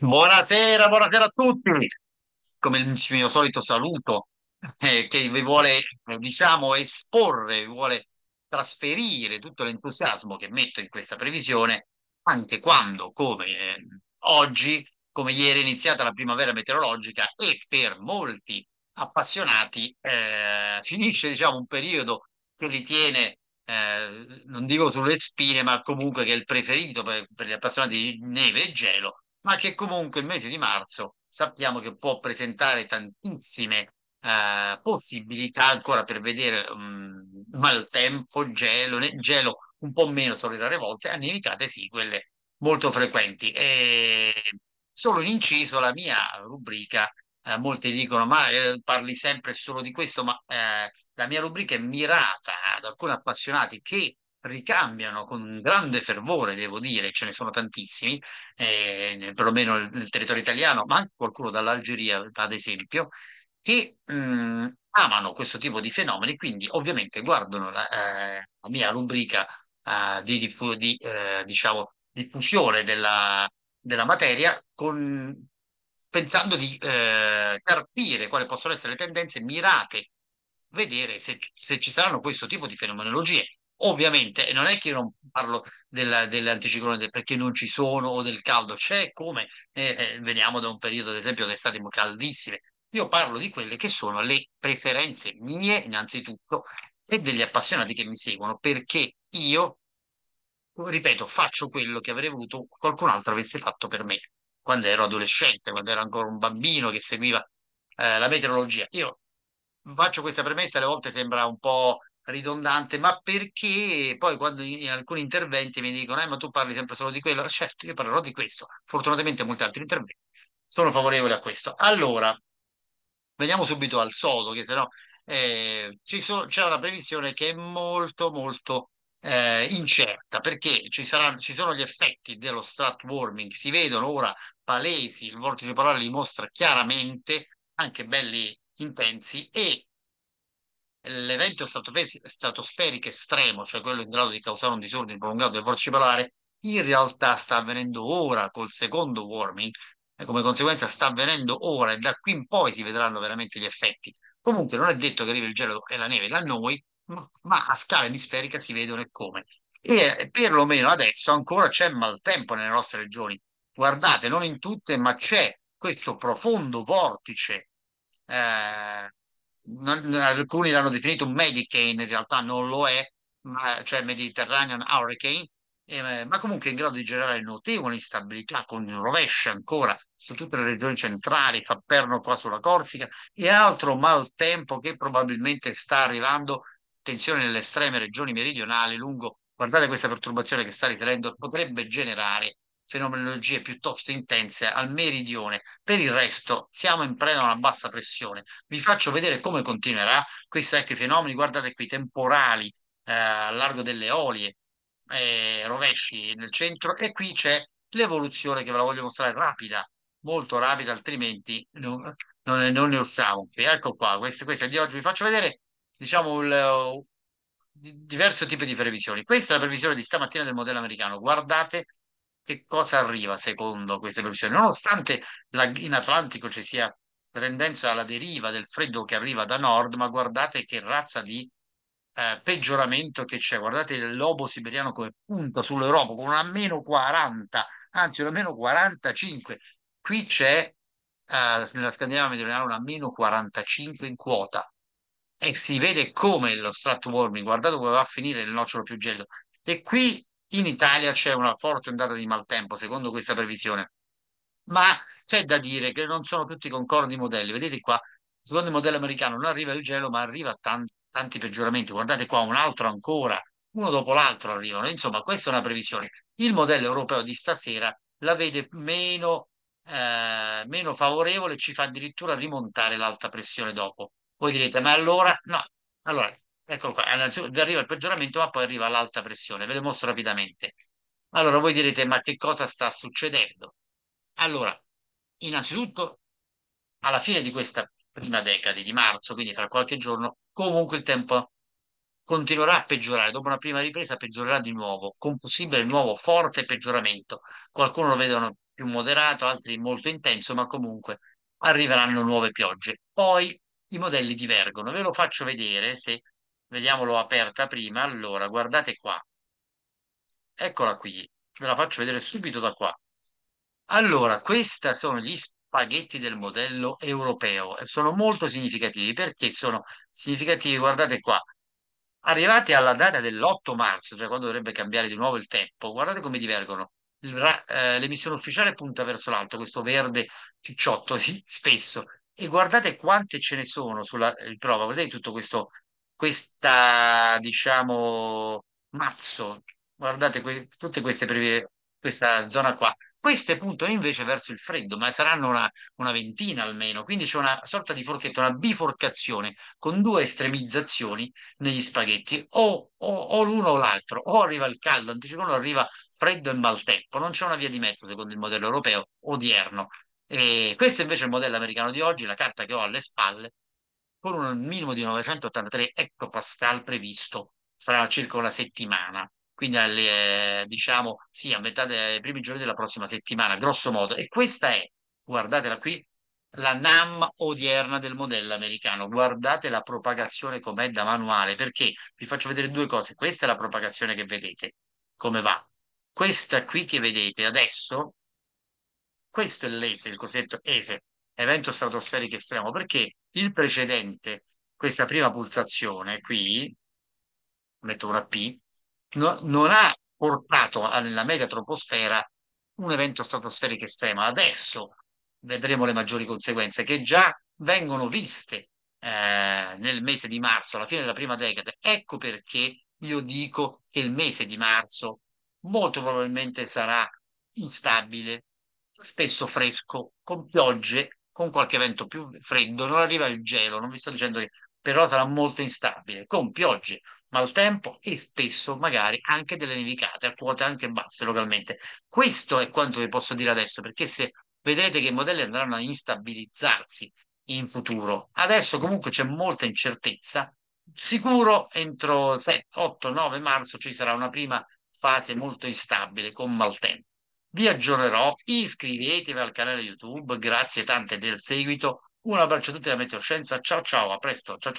Buonasera, buonasera a tutti. Come il mio solito saluto eh, che vi vuole, diciamo, esporre, vi vuole trasferire tutto l'entusiasmo che metto in questa previsione, anche quando, come eh, oggi, come ieri è iniziata la primavera meteorologica e per molti appassionati eh, finisce, diciamo, un periodo che li tiene eh, non dico sulle spine, ma comunque che è il preferito per, per gli appassionati di neve e gelo, ma che comunque il mese di marzo sappiamo che può presentare tantissime eh, possibilità ancora per vedere um, maltempo, gelo, gelo un po' meno solo rare volte, a nevicate sì, quelle molto frequenti. E solo in inciso la mia rubrica, eh, molti dicono ma eh, parli sempre solo di questo, ma eh, la mia rubrica è mirata ad alcuni appassionati che ricambiano con un grande fervore, devo dire, ce ne sono tantissimi, eh, perlomeno nel territorio italiano, ma anche qualcuno dall'Algeria, ad esempio, che mh, mm, amano questo tipo di fenomeni, quindi ovviamente guardano la, eh, la mia rubrica eh, di, diffu- di eh, diciamo, diffusione della, della materia con, pensando di eh, capire quali possono essere le tendenze mirate vedere se, se, ci saranno questo tipo di fenomenologie. Ovviamente non è che io non parlo della, dell'anticiclone perché non ci sono o del caldo, c'è come eh, eh veniamo da un periodo, ad esempio, di estate caldissime. Io parlo di quelle che sono le preferenze mie, innanzitutto, e degli appassionati che mi seguono, perché io, ripeto, faccio quello che avrei voluto qualcun altro avesse fatto per me quando ero adolescente, quando ero ancora un bambino che seguiva eh, la meteorologia. Io faccio questa premessa, alle volte sembra un po' ridondante, ma perché poi quando in alcuni interventi mi dicono eh, ma tu parli sempre solo di quello, eh, certo io parlerò di questo, fortunatamente molti altri interventi sono favorevoli a questo. Allora, veniamo subito al sodo, che sennò eh, ci so, c'è una previsione che è molto molto eh, incerta, perché ci, saranno, ci sono gli effetti dello strat warming, si vedono ora palesi, il vortice polare li mostra chiaramente, anche belli intensi, e l'evento stratosferico estremo, cioè quello in grado di causare un disordine prolungato del polso polare, in realtà sta avvenendo ora col secondo warming e come conseguenza sta avvenendo ora e da qui in poi si vedranno veramente gli effetti. Comunque non è detto che arrivi il gelo e la neve da noi, ma a scala emisferica si vedono e come. E perlomeno adesso ancora c'è maltempo nelle nostre regioni. Guardate, non in tutte, ma c'è questo profondo vortice eh, non, eh, alcuni l'hanno definito un Medicane, in realtà non lo è, ma, cioè Mediterranean Hurricane, eh, ma comunque in grado di generare notevole instabilità con rovescio ancora su tutte le regioni centrali, fa perno qua sulla Corsica e altro maltempo che probabilmente sta arrivando, tensione nelle estreme regioni meridionali lungo, guardate questa perturbazione che sta risalendo, potrebbe generare fenomenologie piuttosto intense al meridione. Per il resto siamo in preda a una bassa pressione. Vi faccio vedere come continuerà. Questi ecco i fenomeni, guardate qui, temporali eh, a largo delle olie, eh, rovesci nel centro e qui c'è l'evoluzione che ve la voglio mostrare rapida, molto rapida, altrimenti non, non, non ne usciamo. Qui, ecco qua, queste, queste di oggi vi faccio vedere diciamo il, diverso tipo di previsioni. Questa è la previsione di stamattina del modello americano. Guardate che cosa arriva secondo queste previsioni? Nonostante la, in Atlantico ci sia tendenza alla deriva del freddo che arriva da nord, ma guardate che razza di eh, peggioramento che c'è. Guardate il lobo siberiano come punta sull'Europa con una meno 40, anzi una meno 45. Qui c'è eh, nella Scandinavia meridionale una meno 45 in quota e si vede come lo strato warming, guardate dove va a finire il nocciolo più gelido. E qui in Italia c'è una forte ondata di maltempo, secondo questa previsione. Ma c'è da dire che non sono tutti concordi i modelli. Vedete qua, secondo il modello americano non arriva il gelo, ma arriva tanti, tanti peggioramenti. Guardate qua, un altro ancora, uno dopo l'altro arrivano. Insomma, questa è una previsione. Il modello europeo di stasera la vede meno, eh, meno favorevole, ci fa addirittura rimontare l'alta pressione dopo. Voi direte, ma allora no. Allora, Eccolo eh, eh, qua, arriva il peggioramento, ma poi arriva l'alta pressione. Ve lo mostro rapidamente. Allora, voi direte, ma che cosa sta succedendo? Allora, innanzitutto, alla fine di questa prima decade di marzo, quindi fra qualche giorno, comunque il tempo continuerà a peggiorare. Dopo una prima ripresa peggiorerà di nuovo, con possibile nuovo forte peggioramento. Qualcuno lo vedono più moderato, altri molto intenso, ma comunque arriveranno nuove piogge. Poi i modelli divergono. Ve lo faccio vedere se Vediamolo aperta prima. Allora, guardate qua. Eccola qui. Ve la faccio vedere subito da qua. Allora, questi sono gli spaghetti del modello europeo e sono molto significativi perché sono significativi, guardate qua, arrivati alla data dell'8 marzo, cioè quando dovrebbe cambiare di nuovo il tempo, guardate come divergono. Eh, l'emissione ufficiale punta verso l'alto, questo verde picciotto spesso, e guardate quante ce ne sono sulla prova, guardate tutto questo questa, diciamo, mazzo, guardate que- tutte queste previe, questa zona qua, queste puntano invece verso il freddo, ma saranno una, una ventina almeno, quindi c'è una sorta di forchetta, una biforcazione con due estremizzazioni negli spaghetti, o, o, o l'uno o l'altro, o arriva il caldo anticiclone o arriva freddo e maltempo, non c'è una via di mezzo secondo il modello europeo odierno. E questo invece è il modello americano di oggi, la carta che ho alle spalle, con un minimo di 983 hectopascal ecco previsto fra circa una settimana quindi alle, eh, diciamo sì, a metà dei primi giorni della prossima settimana, grosso modo. E questa è, guardatela qui, la NAM odierna del modello americano. Guardate la propagazione com'è da manuale, perché vi faccio vedere due cose. Questa è la propagazione che vedete, come va. Questa qui che vedete adesso, questo è l'ESE, il cosiddetto ESE, evento stratosferico estremo, perché il precedente, questa prima pulsazione qui, metto una P, no, non ha portato nella media troposfera un evento stratosferico estremo. Adesso vedremo le maggiori conseguenze che già vengono viste eh, nel mese di marzo, alla fine della prima decade. Ecco perché io dico che il mese di marzo molto probabilmente sarà instabile, spesso fresco, con piogge con qualche vento più freddo, non arriva il gelo, non vi sto dicendo che però sarà molto instabile, con piogge, maltempo e spesso magari anche delle nevicate a quote anche basse localmente. Questo è quanto vi posso dire adesso, perché se vedrete che i modelli andranno a instabilizzarsi in futuro, adesso comunque c'è molta incertezza, sicuro entro 7, 8, 9 marzo ci sarà una prima fase molto instabile con maltempo vi aggiornerò, iscrivetevi al canale YouTube, grazie tante del seguito, un abbraccio a tutti da Meteoscienza, ciao ciao, a presto, ciao ciao.